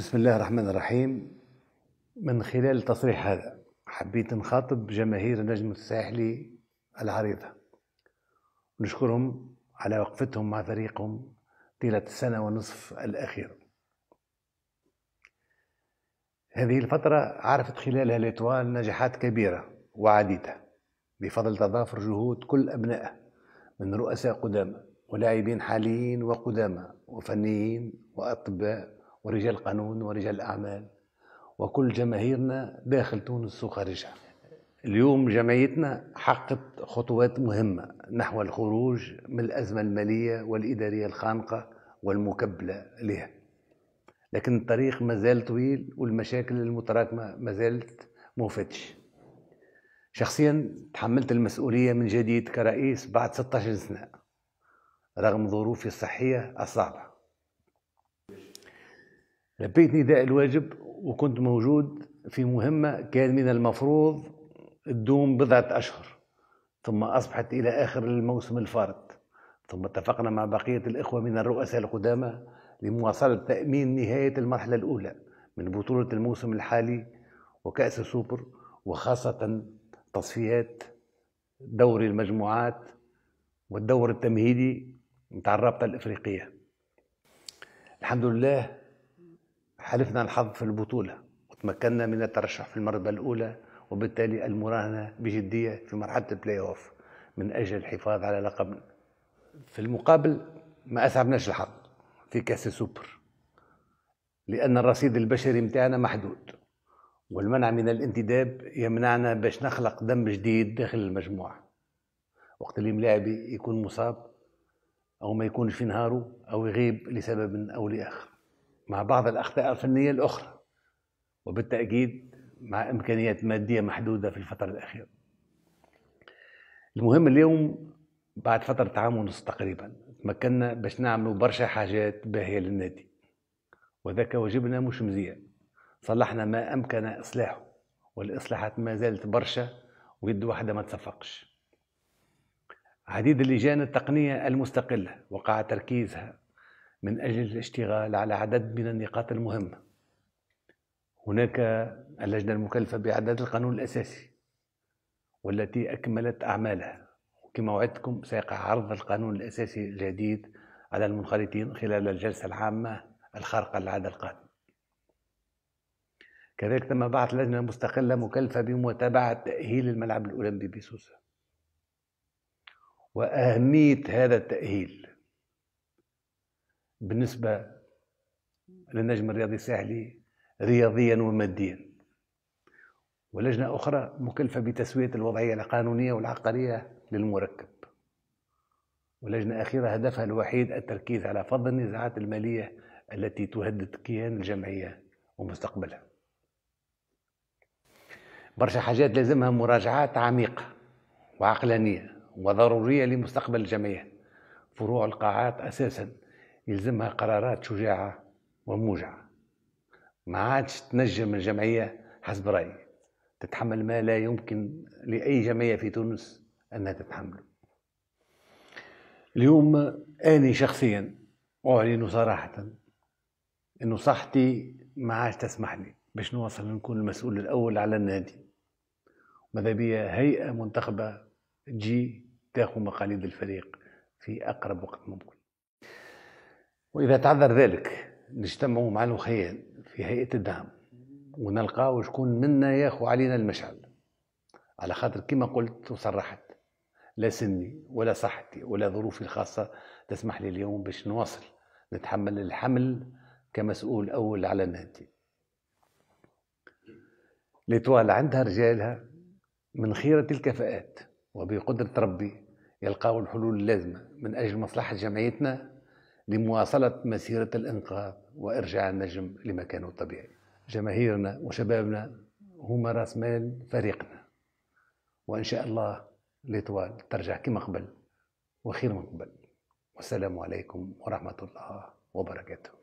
بسم الله الرحمن الرحيم من خلال التصريح هذا حبيت نخاطب جماهير النجم الساحلي العريضة ونشكرهم على وقفتهم مع فريقهم طيلة السنة ونصف الأخيرة هذه الفترة عرفت خلالها الإطوال نجاحات كبيرة وعديدة بفضل تضافر جهود كل أبناء من رؤساء قدامى ولاعبين حاليين وقدامى وفنيين وأطباء ورجال قانون ورجال أعمال وكل جماهيرنا داخل تونس وخارجها اليوم جمعيتنا حققت خطوات مهمة نحو الخروج من الأزمة المالية والإدارية الخانقة والمكبلة لها لكن الطريق مازال طويل والمشاكل المتراكمة مازالت موفتش شخصيا تحملت المسؤولية من جديد كرئيس بعد 16 سنة رغم ظروفي الصحية الصعبة لبيت نداء الواجب وكنت موجود في مهمة كان من المفروض تدوم بضعة أشهر ثم أصبحت إلى آخر الموسم الفارط ثم اتفقنا مع بقية الإخوة من الرؤساء القدامى لمواصلة تأمين نهاية المرحلة الأولى من بطولة الموسم الحالي وكأس السوبر وخاصة تصفيات دوري المجموعات والدور التمهيدي متاع الرابطة الإفريقية الحمد لله حلفنا الحظ في البطولة وتمكنا من الترشح في المرتبة الأولى وبالتالي المراهنة بجدية في مرحلة البلاي أوف من أجل الحفاظ على لقبنا في المقابل ما أسعبناش الحظ في كأس السوبر لأن الرصيد البشري متاعنا محدود والمنع من الانتداب يمنعنا باش نخلق دم جديد داخل المجموعة وقت اللي ملاعبي يكون مصاب أو ما يكونش في نهاره أو يغيب لسبب أو لآخر مع بعض الأخطاء الفنية الأخرى وبالتأكيد مع إمكانيات مادية محدودة في الفترة الأخيرة المهم اليوم بعد فترة عام ونص تقريبا تمكنا باش نعملوا برشا حاجات باهية للنادي وذاك واجبنا مش مزيان صلحنا ما أمكن إصلاحه والإصلاحات ما زالت برشا ويد واحدة ما تصفقش عديد اللجان التقنية المستقلة وقع تركيزها من أجل الاشتغال على عدد من النقاط المهمة هناك اللجنة المكلفة بإعداد القانون الأساسي والتي أكملت أعمالها وكما وعدتكم سيقع عرض القانون الأساسي الجديد على المنخرطين خلال الجلسة العامة الخارقة للعادة القادمة كذلك تم بعث لجنة مستقلة مكلفة بمتابعة تأهيل الملعب الأولمبي بسوسة وأهمية هذا التأهيل بالنسبة للنجم الرياضي الساحلي رياضيا وماديا ولجنة أخرى مكلفة بتسوية الوضعية القانونية والعقارية للمركب ولجنة أخيرة هدفها الوحيد التركيز على فض النزاعات المالية التي تهدد كيان الجمعية ومستقبلها برشا حاجات لازمها مراجعات عميقة وعقلانية وضرورية لمستقبل الجمعية فروع القاعات أساساً يلزمها قرارات شجاعة وموجعة ما عادش تنجم الجمعية حسب رأيي تتحمل ما لا يمكن لأي جمعية في تونس أنها تتحمله اليوم أنا شخصيا أعلن صراحة أنه صحتي ما عادش تسمح لي باش نواصل نكون المسؤول الأول على النادي ماذا بيا هيئة منتخبة تجي تاخذ مقاليد الفريق في أقرب وقت ممكن وإذا تعذر ذلك نجتمع مع الأخيان في هيئة الدعم ونلقاو شكون منا ياخو علينا المشعل على خاطر كما قلت وصرحت لا سني ولا صحتي ولا ظروفي الخاصة تسمح لي اليوم باش نواصل نتحمل الحمل كمسؤول أول على النادي لطوال عندها رجالها من خيرة الكفاءات وبقدرة ربي يلقاو الحلول اللازمة من أجل مصلحة جمعيتنا لمواصلة مسيرة الإنقاذ وإرجاع النجم لمكانه الطبيعي جماهيرنا وشبابنا هما راس مال فريقنا وإن شاء الله لطوال ترجع كما قبل وخير من قبل والسلام عليكم ورحمة الله وبركاته